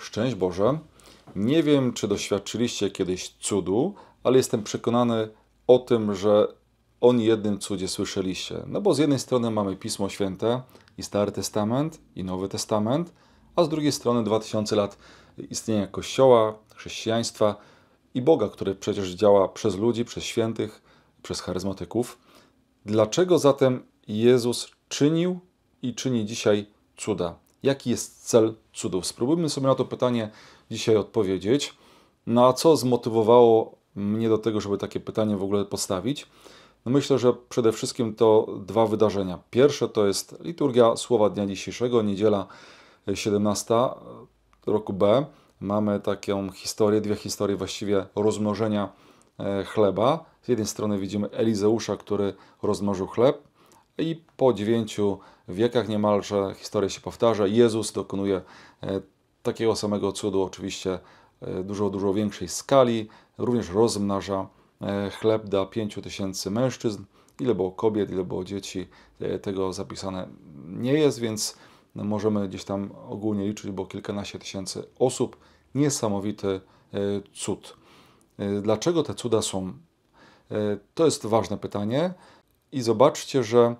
Szczęść Boże. Nie wiem, czy doświadczyliście kiedyś cudu, ale jestem przekonany o tym, że o jednym cudzie słyszeliście. No bo z jednej strony mamy Pismo Święte i Stary Testament i Nowy Testament, a z drugiej strony 2000 lat istnienia Kościoła, chrześcijaństwa i Boga, który przecież działa przez ludzi, przez świętych, przez charyzmatyków. Dlaczego zatem Jezus czynił i czyni dzisiaj cuda? Jaki jest cel cudów? Spróbujmy sobie na to pytanie dzisiaj odpowiedzieć. No a co zmotywowało mnie do tego, żeby takie pytanie w ogóle postawić? No myślę, że przede wszystkim to dwa wydarzenia. Pierwsze to jest liturgia Słowa Dnia Dzisiejszego, niedziela 17 e, e, roku B. Mamy taką historię, dwie historie właściwie rozmnożenia e, chleba. Z jednej strony widzimy Elizeusza, który rozmnożył chleb, i po dziewięciu wiekach niemalże historia się powtarza. Jezus dokonuje e, takiego samego cudu, oczywiście e, dużo, dużo większej skali, również rozmnaża e, chleb dla pięciu tysięcy mężczyzn. Ile było kobiet, ile było dzieci, tego zapisane nie jest, więc możemy gdzieś tam ogólnie liczyć, bo kilkanaście tysięcy osób. Niesamowity cud. Dlaczego te cuda są? To jest ważne pytanie i zobaczcie, że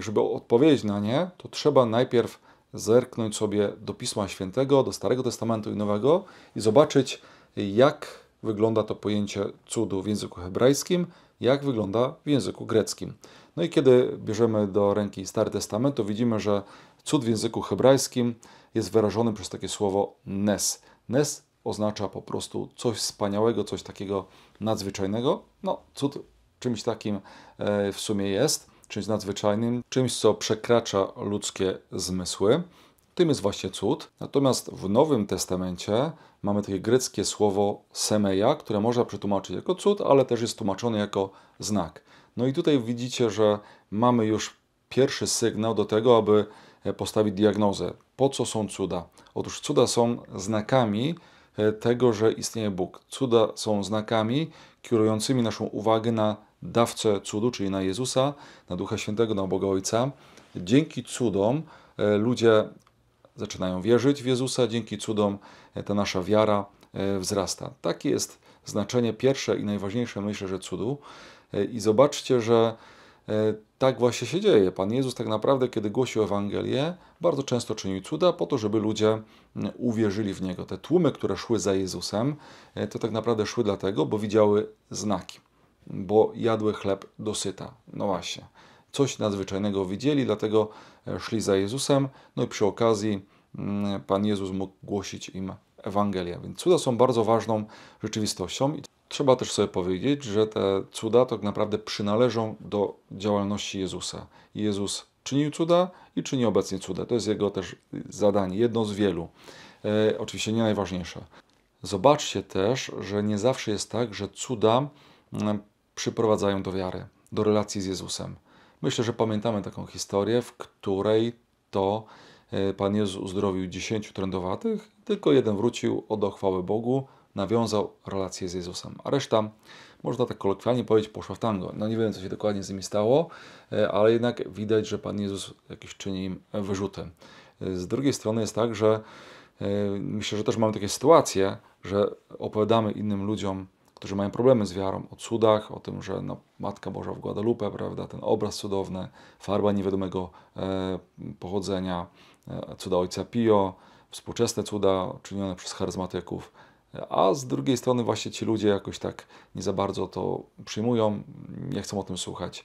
żeby odpowiedzieć na nie, to trzeba najpierw zerknąć sobie do Pisma Świętego, do Starego Testamentu i Nowego i zobaczyć, jak wygląda to pojęcie cudu w języku hebrajskim, jak wygląda w języku greckim. No i kiedy bierzemy do ręki Stary Testament, to widzimy, że cud w języku hebrajskim jest wyrażony przez takie słowo nes. Nes oznacza po prostu coś wspaniałego, coś takiego nadzwyczajnego. No, cud Czymś takim e, w sumie jest, czymś nadzwyczajnym, czymś, co przekracza ludzkie zmysły. Tym jest właśnie cud. Natomiast w Nowym Testamencie mamy takie greckie słowo semeja, które można przetłumaczyć jako cud, ale też jest tłumaczone jako znak. No i tutaj widzicie, że mamy już pierwszy sygnał do tego, aby e, postawić diagnozę. Po co są cuda? Otóż cuda są znakami e, tego, że istnieje Bóg. Cuda są znakami kierującymi naszą uwagę na Dawcę cudu, czyli na Jezusa, na Ducha Świętego, na Boga Ojca. Dzięki cudom e, ludzie zaczynają wierzyć w Jezusa, dzięki cudom e, ta nasza wiara e, wzrasta. Takie jest znaczenie pierwsze i najważniejsze, myślę, że cudu. I zobaczcie, że tak właśnie się dzieje. Pan Jezus tak naprawdę, kiedy głosił Ewangelię, bardzo często czynił cuda po to, żeby ludzie uwierzyli w Niego. Te tłumy, które szły za Jezusem, to tak naprawdę szły dlatego, bo widziały znaki bo jadły chleb dosyta. No właśnie, coś nadzwyczajnego widzieli, dlatego e, szli za Jezusem, no i przy okazji mm, Pan Jezus mógł głosić im Ewangelię. Więc cuda są bardzo ważną rzeczywistością. I trzeba też sobie powiedzieć, że te cuda tak naprawdę przynależą do działalności Jezusa. Jezus czynił cuda i czyni obecnie cuda. To jest jego też zadanie, jedno z wielu. E, oczywiście nie najważniejsze. Zobaczcie też, że nie zawsze jest tak, że cuda mm, przyprowadzają do wiary, do relacji z Jezusem. Myślę, że pamiętamy taką historię, w której to e, Pan Jezus uzdrowił dziesięciu trędowatych, tylko jeden wrócił, do chwały Bogu, nawiązał relację z Jezusem, a reszta, można tak kolokwialnie powiedzieć, poszła w tango. No nie wiem, co się dokładnie z nimi stało, e, ale jednak widać, że Pan Jezus jakiś czyni im wyrzuty. E, z drugiej strony jest tak, że myślę, że też mamy takie sytuacje, że opowiadamy innym ludziom którzy mają problemy z wiarą, o cudach, o tym, że no, Matka Boża w Guadalupe, prawda, ten obraz cudowny, farba niewiadomego e, pochodzenia, e, cuda Ojca Pio, współczesne cuda czynione przez charyzmatyków, a z drugiej strony właśnie ci ludzie jakoś tak nie za bardzo to przyjmują, nie chcą o tym słuchać.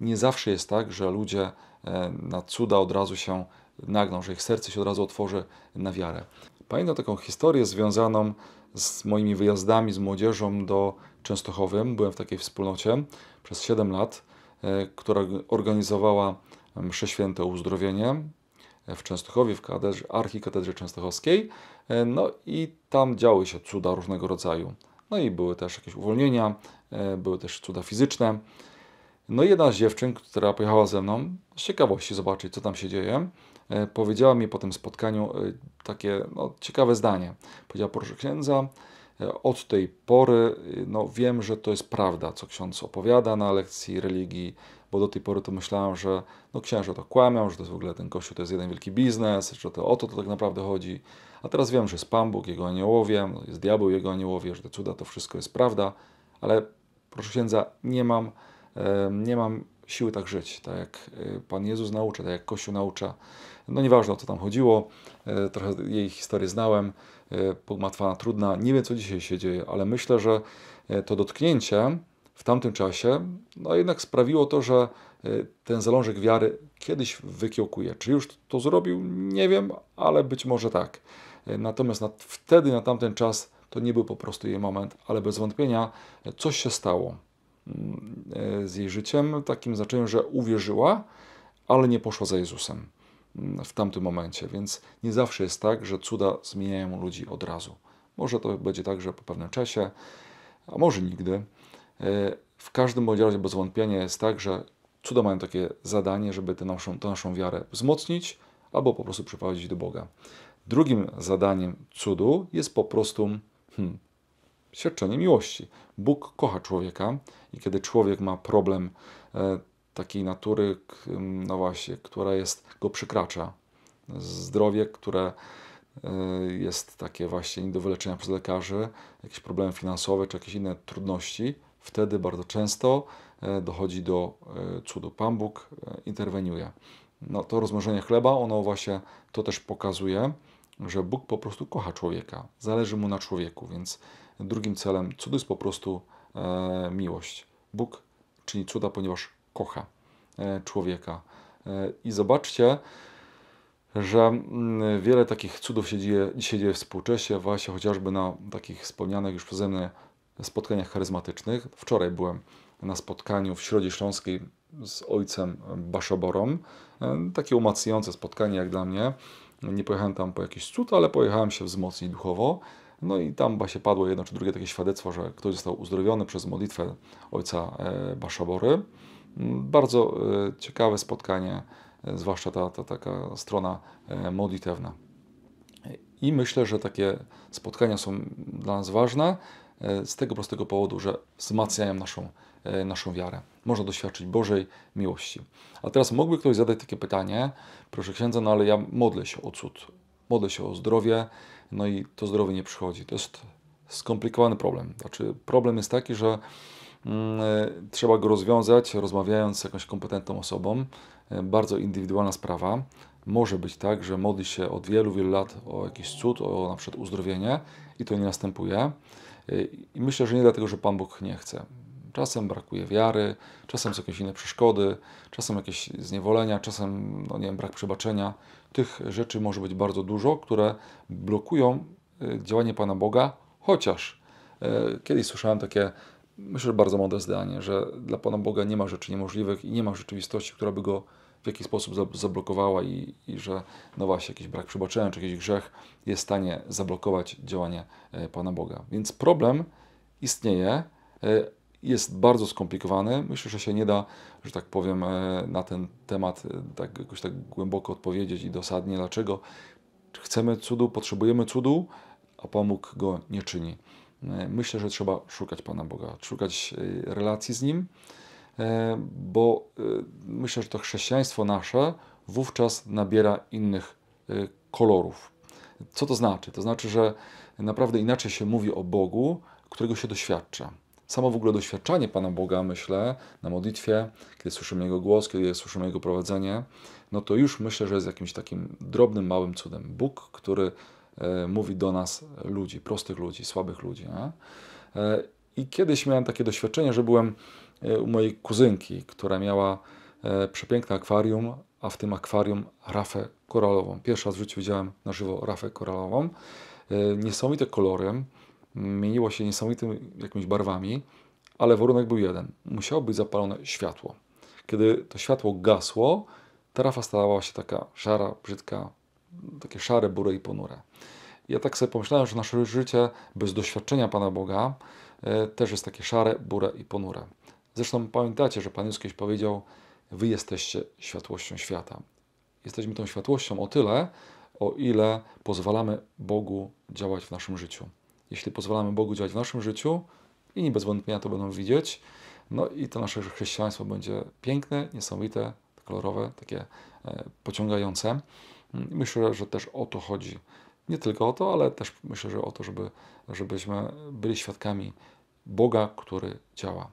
Nie zawsze jest tak, że ludzie e, na cuda od razu się nagną, że ich serce się od razu otworzy na wiarę. Pamiętam taką historię związaną z moimi wyjazdami z młodzieżą do Częstochowym. Byłem w takiej wspólnocie przez 7 lat, e, która organizowała e, msze święte uzdrowienie e, w Częstochowie, w katedrze, archikatedrze częstochowskiej. No i tam działy się cuda różnego rodzaju. No i były też jakieś uwolnienia, były też cuda fizyczne. No i jedna z dziewczyn, która pojechała ze mną, z ciekawości zobaczyć, co tam się dzieje, E, powiedziała mi po tym spotkaniu e, takie no, ciekawe zdanie. Powiedziała, proszę księdza, e, od tej pory no, wiem, że to jest prawda, co ksiądz opowiada na lekcji religii, bo do tej pory to myślałem, że no, księża to kłamią, że to jest w ogóle ten kościół to jest jeden wielki biznes, że to o to, to tak naprawdę chodzi. A teraz wiem, że jest Pan Bóg, Jego aniołowie, no, jest diabeł, Jego aniołowie, że te cuda to wszystko jest prawda, ale proszę księdza, nie mam, nie mam siły tak żyć, tak jak y, Pan Jezus naucza, tak jak Kościół naucza. No nieważne o co tam chodziło, y, trochę jej historię znałem, pogmatwana, y, trudna. Nie wiem co dzisiaj się dzieje, ale myślę, że to dotknięcie w tamtym czasie no jednak sprawiło to, że ten zalążek wiary kiedyś wykiełkuje. Czy już to zrobił? Nie wiem, ale być może tak. Natomiast na, wtedy, na tamten czas, to nie był po prostu jej moment, ale bez wątpienia coś się stało z jej życiem, takim znaczeniu, że uwierzyła, ale nie poszła za Jezusem mm, w tamtym momencie. Więc nie zawsze jest tak, że cuda zmieniają ludzi od razu. Może to będzie tak, że po pewnym czasie, a może nigdy. E, w każdym bądź razie bez wątpienia jest tak, że cuda mają takie zadanie, żeby tę naszą, tę naszą wiarę wzmocnić albo po prostu przyprowadzić do Boga. Drugim zadaniem cudu jest po prostu hmm, świadczenie miłości. Bóg kocha człowieka i kiedy człowiek ma problem e, takiej natury, no właśnie, która jest, go przekracza, zdrowie, które e, jest takie właśnie nie do wyleczenia przez lekarzy, jakieś problemy finansowe czy jakieś inne trudności, wtedy bardzo często e, dochodzi do cudu. Pan Bóg interweniuje. No, to rozmnożenie chleba, ono właśnie to też pokazuje, że Bóg po prostu kocha człowieka, zależy mu na człowieku, więc Drugim celem cud jest po prostu e, miłość. Bóg czyni cuda, ponieważ kocha e, człowieka. E, I zobaczcie, że mm, wiele takich cudów się dzieje, dzieje w współcześnie, właśnie chociażby na takich wspomnianych już przeze mnie spotkaniach charyzmatycznych. Wczoraj byłem na spotkaniu w Środzie Śląskiej z ojcem Baszoborą. Takie umacniające spotkanie jak dla mnie. Nie pojechałem tam po jakiś cud, ale pojechałem się wzmocnić duchowo. No i tam właśnie padło jedno czy drugie takie świadectwo, że ktoś został uzdrowiony przez modlitwę ojca e, Baszabory. Bardzo e, ciekawe spotkanie, e, zwłaszcza ta, ta taka strona modlitewna. I myślę, że takie spotkania są dla nas ważne z tego prostego powodu, że wzmacniają naszą, naszą wiarę. Można doświadczyć Bożej miłości. A teraz mógłby ktoś zadać takie pytanie, proszę księdza, no ale ja modlę się o cud, modlę się o zdrowie, no i to zdrowie nie przychodzi. To jest skomplikowany problem. Znaczy, problem jest taki, że mm, e, trzeba go rozwiązać rozmawiając z jakąś kompetentną osobą. E, bardzo indywidualna sprawa. Może być tak, że modli się od wielu, wielu lat o jakiś cud, o na przykład uzdrowienie i to nie następuje. E, I myślę, że nie dlatego, że Pan Bóg nie chce. Czasem brakuje wiary, czasem są jakieś inne przeszkody, czasem jakieś zniewolenia, czasem, no nie wiem, brak przebaczenia. Tych rzeczy może być bardzo dużo, które blokują y, działanie Pana Boga, chociaż y, kiedyś słyszałem takie, myślę, że bardzo mądre zdanie, że dla Pana Boga nie ma rzeczy niemożliwych i nie ma rzeczywistości, która by go w jakiś sposób zablokowała i, i, że no właśnie jakiś brak przebaczenia czy jakiś grzech jest w stanie zablokować działanie y, Pana Boga. Więc problem istnieje, jest bardzo skomplikowane. Myślę, że się nie da, że tak powiem, e, na ten temat e, tak, jakoś tak głęboko odpowiedzieć i dosadnie, dlaczego chcemy cudu, potrzebujemy cudu, a pomóg go nie czyni. E, myślę, że trzeba szukać Pana Boga, szukać relacji z Nim, bo myślę, że to chrześcijaństwo nasze wówczas nabiera innych kolorów. Co to znaczy? To znaczy, że naprawdę inaczej się mówi o Bogu, którego się doświadcza. Samo w ogóle doświadczanie Pana Boga, myślę, na modlitwie, kiedy słyszymy Jego głos, kiedy słyszymy Jego prowadzenie, no to już myślę, że jest jakimś takim drobnym, małym cudem. Bóg, który e, mówi do nas ludzi, prostych ludzi, słabych ludzi. Nie? E, I kiedyś miałem takie doświadczenie, że byłem e, u mojej kuzynki, która miała przepiękne akwarium, a w tym akwarium rafę koralową. Pierwszy raz w życiu widziałem na żywo rafę koralową. Niesamowite kolory, mieniło się niesamowitymi jakimiś barwami, ale warunek był jeden. Musiało być zapalone światło. Kiedy to światło gasło, tarafa stawała się taka szara, brzydka, takie szare, bure i ponure. Ja tak sobie pomyślałem, że nasze życie bez doświadczenia Pana Boga e, też jest takie szare, bure i ponure. Zresztą pamiętacie, że Pan Jezus kiedyś powiedział, wy jesteście światłością świata. Jesteśmy tą światłością o tyle, o ile pozwalamy Bogu działać w naszym życiu jeśli pozwalamy Bogu działać w naszym życiu, inni bez wątpienia to będą widzieć. No i to nasze chrześcijaństwo będzie piękne, niesamowite, kolorowe, takie e, pociągające. Mm, myślę, że też o to chodzi. Nie tylko o to, ale też myślę, że o to, żeby, żebyśmy byli świadkami Boga, który działa.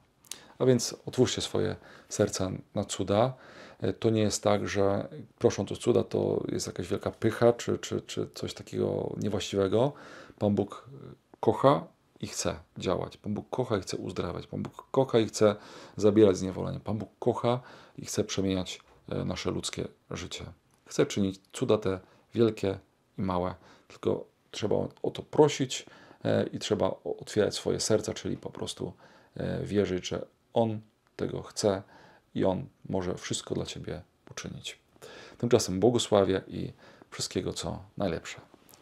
A więc otwórzcie swoje serca na cuda. E, to nie jest tak, że prosząc o cuda to jest jakaś wielka pycha czy, czy, czy coś takiego niewłaściwego. Pan Bóg kocha i chce działać. Pan Bóg kocha i chce uzdrawiać. Pan Bóg kocha i chce zabierać zniewolenie. Pan Bóg kocha i chce przemieniać e, nasze ludzkie życie. Chce czynić cuda te wielkie i małe, tylko trzeba o to prosić e, i trzeba otwierać swoje serca, czyli po prostu e, wierzyć, że On tego chce i On może wszystko dla Ciebie uczynić. Tymczasem błogosławię i wszystkiego, co najlepsze.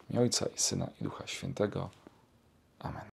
W Ojca i Syna i Ducha Świętego. Amen.